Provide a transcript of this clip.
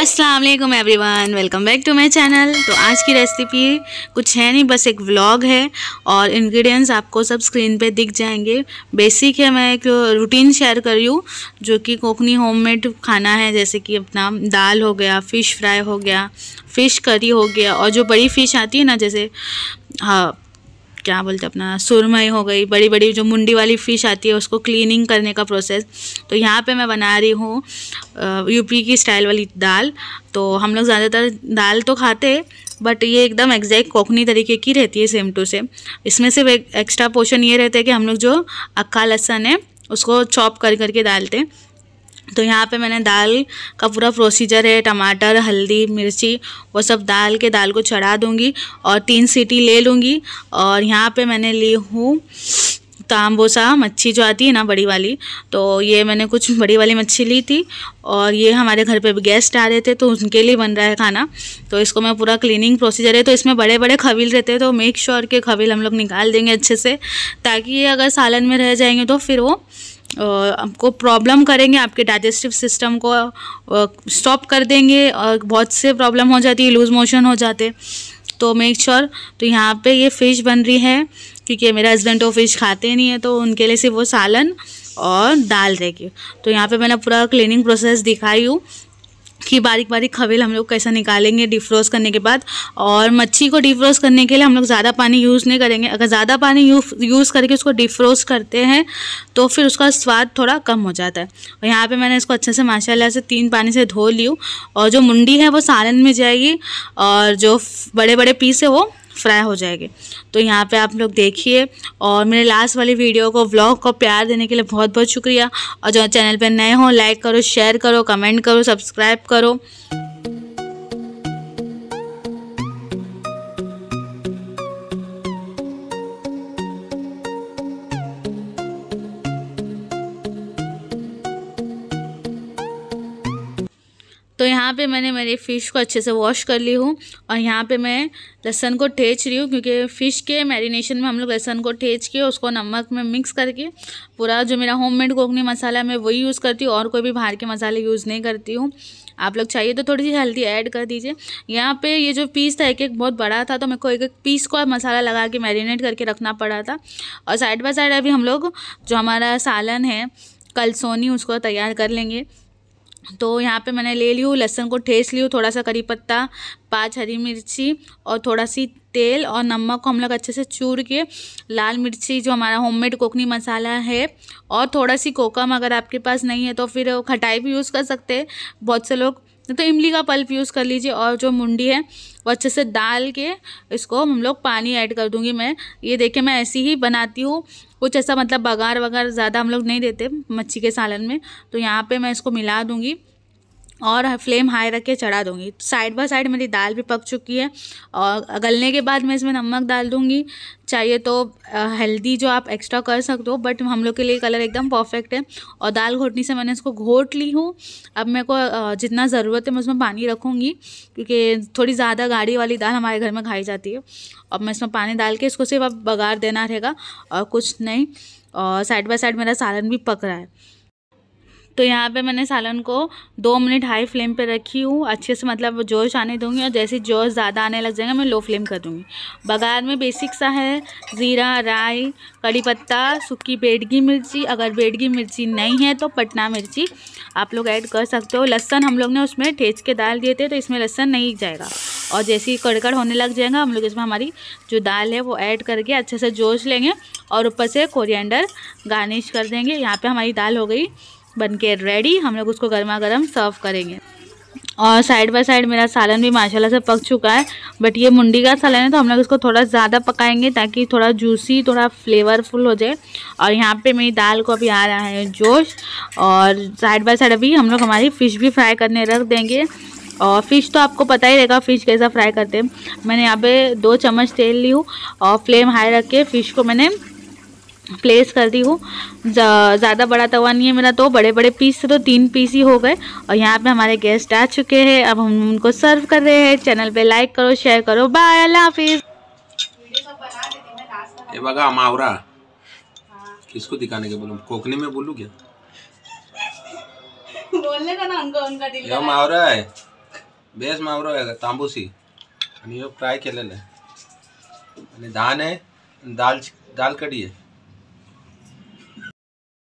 Aslam everyone welcome back to my channel तो आज की रेसिपी कुछ है नहीं बस एक व्लॉग है और इन्ग्रीडियंट्स आपको सब स्क्रीन पे दिख जाएंगे बेसिक है मैं एक रूटीन शेयर कर रही हूँ जो कि कोकनी होममेड खाना है जैसे कि अपना दाल हो गया फ़िश फ्राई हो गया फ़िश करी हो गया और जो बड़ी फ़िश आती है ना जैसे हाँ क्या बोलते अपना सुरमई हो गई बड़ी बड़ी जो मुंडी वाली फ़िश आती है उसको क्लीनिंग करने का प्रोसेस तो यहाँ पे मैं बना रही हूँ यूपी की स्टाइल वाली दाल तो हम लोग ज़्यादातर दाल तो खाते बट ये एकदम एग्जैक्ट कोकनी तरीके की रहती है सेम टू सेम इसमें सिर्फ एक एक्स्ट्रा पोर्शन ये रहता है कि हम लोग जो अक्का लहसन है उसको चॉप कर करके डालते हैं तो यहाँ पे मैंने दाल का पूरा प्रोसीजर है टमाटर हल्दी मिर्ची वो सब दाल के दाल को चढ़ा दूँगी और तीन सीटी ले लूँगी और यहाँ पे मैंने ली हूँ ताम्बोसा मच्छी जो आती है ना बड़ी वाली तो ये मैंने कुछ बड़ी वाली मच्छी ली थी और ये हमारे घर पे गेस्ट आ रहे थे तो उनके लिए बन रहा है खाना तो इसको मैं पूरा क्लीनिंग प्रोसीजर है तो इसमें बड़े बड़े खवील रहते हैं तो मेक श्योर के खवील हम लोग निकाल देंगे अच्छे से ताकि ये अगर सालन में रह जाएंगे तो फिर वो आपको प्रॉब्लम करेंगे आपके डाइजेस्टिव सिस्टम को स्टॉप कर देंगे और बहुत से प्रॉब्लम हो जाती है लूज़ मोशन हो जाते तो मेक श्योर sure, तो यहाँ पे ये फ़िश बन रही है क्योंकि मेरे हस्बैंड तो फिश खाते नहीं है तो उनके लिए सिर्फ वो सालन और दाल रहेगी तो यहाँ पे मैंने पूरा क्लीनिंग प्रोसेस दिखाई हूँ कि बारीक बारीक खवेल हम लोग कैसा निकालेंगे डिफ्रोज करने के बाद और मच्छी को डिफ्रोज करने के लिए हम लोग ज़्यादा पानी यूज़ नहीं करेंगे अगर ज़्यादा पानी यूज़ करके उसको डिफ्रोज करते हैं तो फिर उसका स्वाद थोड़ा कम हो जाता है और यहाँ पे मैंने इसको अच्छे से माशाल्लाह से तीन पानी से धो ली और जो मुंडी है वो सालन में जाएगी और जो बड़े बड़े पीस है वो फ्राई हो जाएंगे तो यहाँ पे आप लोग देखिए और मेरे लास्ट वाली वीडियो को व्लॉग को प्यार देने के लिए बहुत बहुत शुक्रिया और जो चैनल पर नए हो लाइक करो शेयर करो कमेंट करो सब्सक्राइब करो तो यहाँ पे मैंने मेरी फ़िश को अच्छे से वॉश कर ली हूँ और यहाँ पे मैं लहसन को ठेच रही हूँ क्योंकि फ़िश के मैरिनेशन में हम लोग लहसन को ठेच के उसको नमक में मिक्स करके पूरा जो मेरा होममेड कोकनी मसाला है मैं वही यूज़ करती हूँ और कोई भी बाहर के मसाले यूज़ नहीं करती हूँ आप लोग चाहिए तो थोड़ी सी हल्दी ऐड कर दीजिए यहाँ पे ये जो पीस था एक एक बहुत बड़ा था तो मेरे को एक एक पीस को मसाला लगा के मैरिनेट करके रखना पड़ा था और साइड बाय साइड अभी हम लोग जो हमारा सालन है कल सोनी उसको तैयार कर लेंगे तो यहाँ पे मैंने ले ली हूँ लहसुन को ठेस ली हूँ थोड़ा सा करी पत्ता पाँच हरी मिर्ची और थोड़ा सी तेल और नमक को हम लोग अच्छे से चूर के लाल मिर्ची जो हमारा होममेड कोकनी मसाला है और थोड़ा सी कोकम अगर आपके पास नहीं है तो फिर खटाई भी यूज़ कर सकते हैं बहुत से लोग नहीं तो इमली का पल्प यूज़ कर लीजिए और जो मुंडी है वो अच्छे से डाल के इसको हम लोग पानी ऐड कर दूँगी मैं ये देखिए मैं ऐसी ही बनाती हूँ कुछ ऐसा मतलब बघार वगैरह ज़्यादा हम लोग नहीं देते मच्छी के सालन में तो यहाँ पे मैं इसको मिला दूँगी और फ्लेम हाई रख के चढ़ा दूँगी साइड बाय साइड मेरी दाल भी पक चुकी है और गलने के बाद मैं इसमें नमक डाल दूँगी चाहिए तो हेल्दी जो आप एक्स्ट्रा कर सकते हो बट हम लोग के लिए कलर एकदम परफेक्ट है और दाल घोटनी से मैंने इसको घोट ली हूँ अब मेरे को जितना ज़रूरत है मैं उसमें पानी रखूँगी क्योंकि थोड़ी ज़्यादा गाढ़ी वाली दाल हमारे घर में खाई जाती है अब मैं इसमें पानी डाल के इसको सिर्फ अब बगाड़ देना रहेगा और कुछ नहीं और साइड बाय साइड मेरा सालन भी पक रहा है तो यहाँ पे मैंने सालन को दो मिनट हाई फ्लेम पे रखी हूँ अच्छे से मतलब जोश आने दूँगी और जैसे जोश ज़्यादा आने लग जाएगा मैं लो फ्लेम कर दूँगी बघार में बेसिक सा है ज़ीरा राई कड़ी पत्ता सूखी बेडगी मिर्ची अगर बेडगी मिर्ची नहीं है तो पटना मिर्ची आप लोग ऐड कर सकते हो लहसन हम लोग ने उसमें ठेच के डाल दिए थे तो इसमें लहसन नहीं जाएगा और जैसे ही कड़कड़ होने लग जाएगा हम लोग इसमें हमारी जो दाल है वो ऐड करके अच्छे से जोश लेंगे और ऊपर से कोरिएंडर गार्निश कर देंगे यहाँ पे हमारी दाल हो गई बन के रेडी हम लोग उसको गर्मा गर्म सर्व करेंगे और साइड बाय साइड मेरा सालन भी माशाल्लाह से पक चुका है बट ये मुंडी का सालन है तो हम लोग इसको थोड़ा ज़्यादा पकाएंगे ताकि थोड़ा जूसी थोड़ा फ्लेवरफुल हो जाए और यहाँ पे मेरी दाल को अभी आ रहा है जोश और साइड बाय साइड अभी हम लोग हमारी फ़िश भी फ्राई करने रख देंगे और फ़िश तो आपको पता ही रहेगा फ़िश कैसा फ्राई करते हैं मैंने यहाँ पर दो चम्मच तेल ली हूँ और फ्लेम हाई रख के फ़िश को मैंने प्लेस कर दी हूँ ज़्यादा बड़ा तवा नहीं है मेरा तो बड़े बड़े पीस से तो तीन पीस ही हो गए और यहाँ पे हमारे गेस्ट आ चुके हैं अब हम उनको सर्व कर रहे हैं चैनल पे लाइक करो शेयर करो बाय अल्लाह हाफिज़ ये बगा मावरा किसको दिखाने के बोलूँ कोकनी में बोलूँ क्या बोलने का ना उनको उनका दिल ये मावरा है बेस मावरा है तांबूसी आणि यो फ्राय केलेलं आहे आणि धान है दाल दाल कड़ी है